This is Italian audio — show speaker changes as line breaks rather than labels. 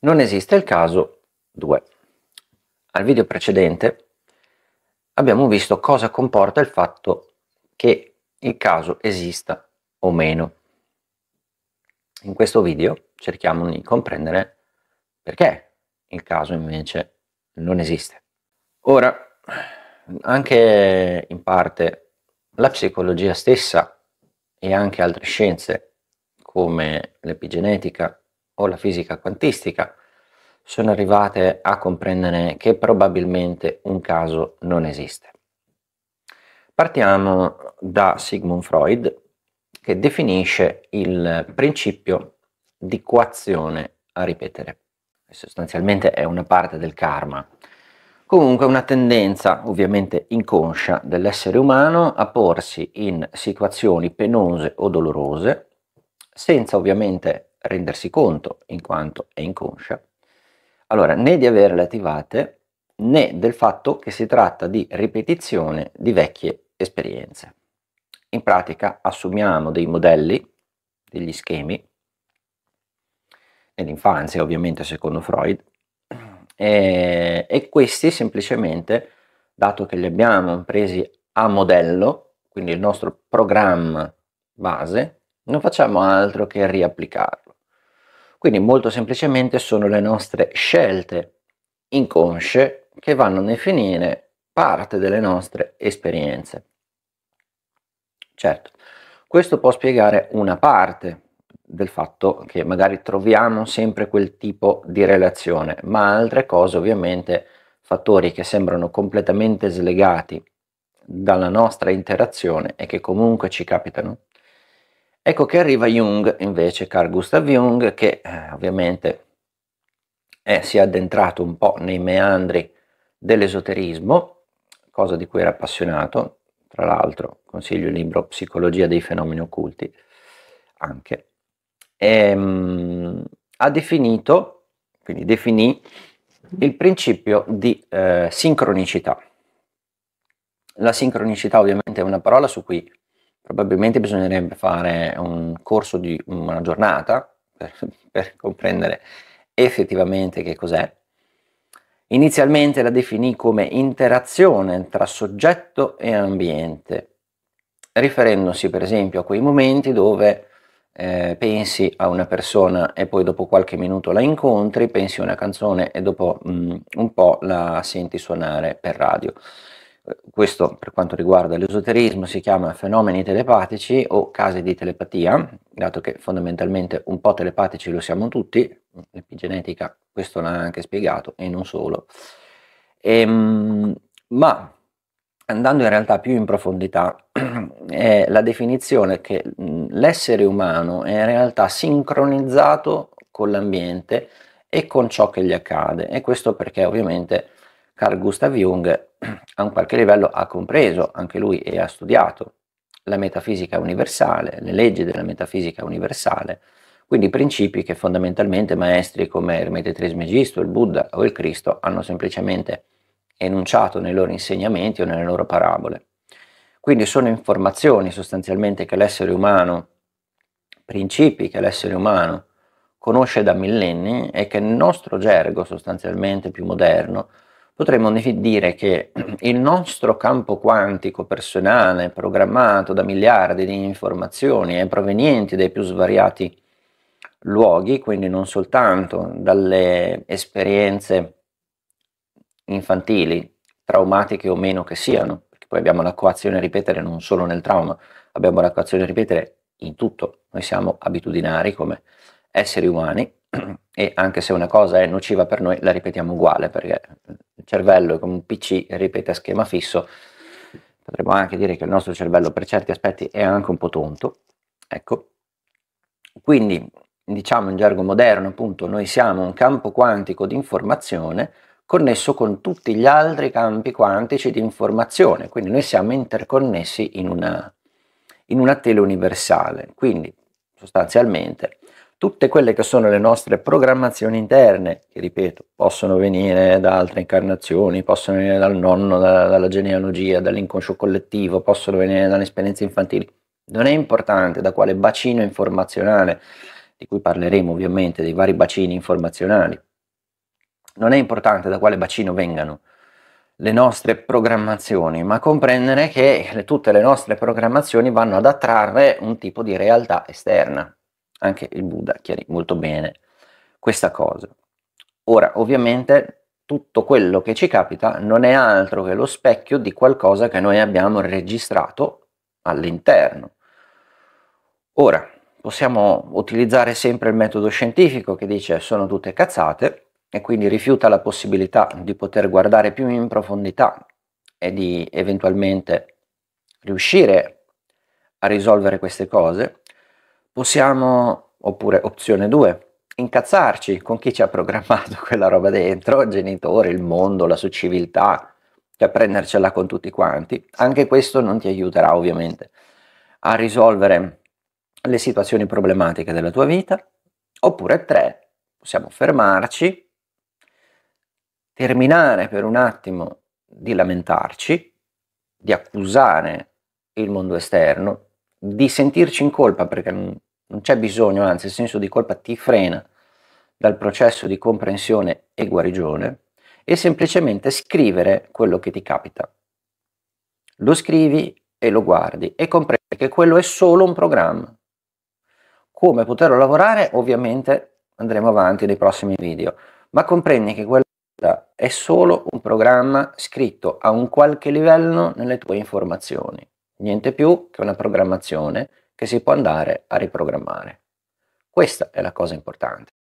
non esiste il caso 2. Al video precedente abbiamo visto cosa comporta il fatto che il caso esista o meno. In questo video cerchiamo di comprendere perché il caso invece non esiste. Ora, anche in parte la psicologia stessa e anche altre scienze come l'epigenetica o la fisica quantistica sono arrivate a comprendere che probabilmente un caso non esiste. Partiamo da Sigmund Freud che definisce il principio di coazione a ripetere. Sostanzialmente è una parte del karma. Comunque una tendenza ovviamente inconscia dell'essere umano a porsi in situazioni penose o dolorose senza ovviamente rendersi conto, in quanto è inconscia, allora né di averle attivate né del fatto che si tratta di ripetizione di vecchie esperienze. In pratica assumiamo dei modelli, degli schemi, nell'infanzia ovviamente secondo Freud, e, e questi semplicemente, dato che li abbiamo presi a modello, quindi il nostro programma base, non facciamo altro che riapplicarlo. Quindi molto semplicemente sono le nostre scelte inconsce che vanno a definire parte delle nostre esperienze. Certo, questo può spiegare una parte del fatto che magari troviamo sempre quel tipo di relazione, ma altre cose ovviamente, fattori che sembrano completamente slegati dalla nostra interazione e che comunque ci capitano, Ecco che arriva Jung invece, Carl Gustav Jung, che eh, ovviamente eh, si è addentrato un po' nei meandri dell'esoterismo, cosa di cui era appassionato, tra l'altro consiglio il libro Psicologia dei fenomeni occulti, anche, e, ehm, mh, ha definito, quindi definì il principio di eh, sincronicità. La sincronicità ovviamente è una parola su cui Probabilmente bisognerebbe fare un corso di una giornata per, per comprendere effettivamente che cos'è. Inizialmente la definì come interazione tra soggetto e ambiente, riferendosi per esempio a quei momenti dove eh, pensi a una persona e poi dopo qualche minuto la incontri, pensi a una canzone e dopo mh, mm, un po' la senti suonare per radio. Eh, questo per quanto riguarda l'esoterismo si chiama fenomeni telepatici o casi di telepatia, dato che fondamentalmente un po' telepatici lo siamo tutti, l'epigenetica questo l'ha anche spiegato e non solo. Ehm, ma andando in realtà più in profondità, è la definizione che l'essere umano è in realtà sincronizzato con l'ambiente e con ciò che gli accade, e questo perché ovviamente Carl Gustav Jung a un qualche livello ha compreso anche lui e ha studiato la metafisica universale, le leggi della metafisica universale, quindi principi che fondamentalmente maestri come Ermetecrismo Egisto, il Buddha o il Cristo hanno semplicemente enunciato nei loro insegnamenti o nelle loro parabole. Quindi sono informazioni sostanzialmente che l'essere umano, principi che l'essere umano conosce da millenni e che nel nostro gergo sostanzialmente più moderno potremmo dire che il nostro campo quantico personale, programmato da miliardi di informazioni e provenienti dai più svariati luoghi, quindi non soltanto dalle esperienze infantili, traumatiche o meno che siano, perché poi abbiamo la coazione a ripetere non solo nel trauma, abbiamo la coazione a ripetere in tutto, noi siamo abitudinari come esseri umani e anche se una cosa è nociva per noi la ripetiamo uguale perché cervello e come un PC ripete a schema fisso, potremmo anche dire che il nostro cervello per certi aspetti è anche un po' tonto. Ecco, quindi diciamo in gergo moderno, appunto, noi siamo un campo quantico di informazione connesso con tutti gli altri campi quantici di informazione, quindi noi siamo interconnessi in una, in una tele universale. Quindi sostanzialmente tutte quelle che sono le nostre programmazioni interne, che ripeto, possono venire da altre incarnazioni, possono venire dal nonno, da, dalla genealogia, dall'inconscio collettivo, possono venire dalle esperienze infantili. Non è importante da quale bacino informazionale, di cui parleremo ovviamente, dei vari bacini informazionali, non è importante da quale bacino vengano le nostre programmazioni, ma comprendere che le, tutte le nostre programmazioni vanno ad attrarre un tipo di realtà esterna, anche il Buddha chiarì molto bene questa cosa. Ora, ovviamente, tutto quello che ci capita non è altro che lo specchio di qualcosa che noi abbiamo registrato all'interno. Ora, possiamo utilizzare sempre il metodo scientifico che dice sono tutte cazzate e quindi rifiuta la possibilità di poter guardare più in profondità e di eventualmente riuscire a risolvere queste cose possiamo, oppure opzione 2, incazzarci con chi ci ha programmato quella roba dentro, il genitore, il mondo, la sua civiltà, cioè prendercela con tutti quanti. Anche questo non ti aiuterà ovviamente a risolvere le situazioni problematiche della tua vita. Oppure 3, possiamo fermarci, terminare per un attimo di lamentarci, di accusare il mondo esterno, di sentirci in colpa perché non non c'è bisogno, anzi il senso di colpa ti frena dal processo di comprensione e guarigione e semplicemente scrivere quello che ti capita. Lo scrivi e lo guardi e comprendi che quello è solo un programma. Come poterlo lavorare ovviamente andremo avanti nei prossimi video, ma comprendi che quello è solo un programma scritto a un qualche livello nelle tue informazioni, niente più che una programmazione che si può andare a riprogrammare. Questa è la cosa importante.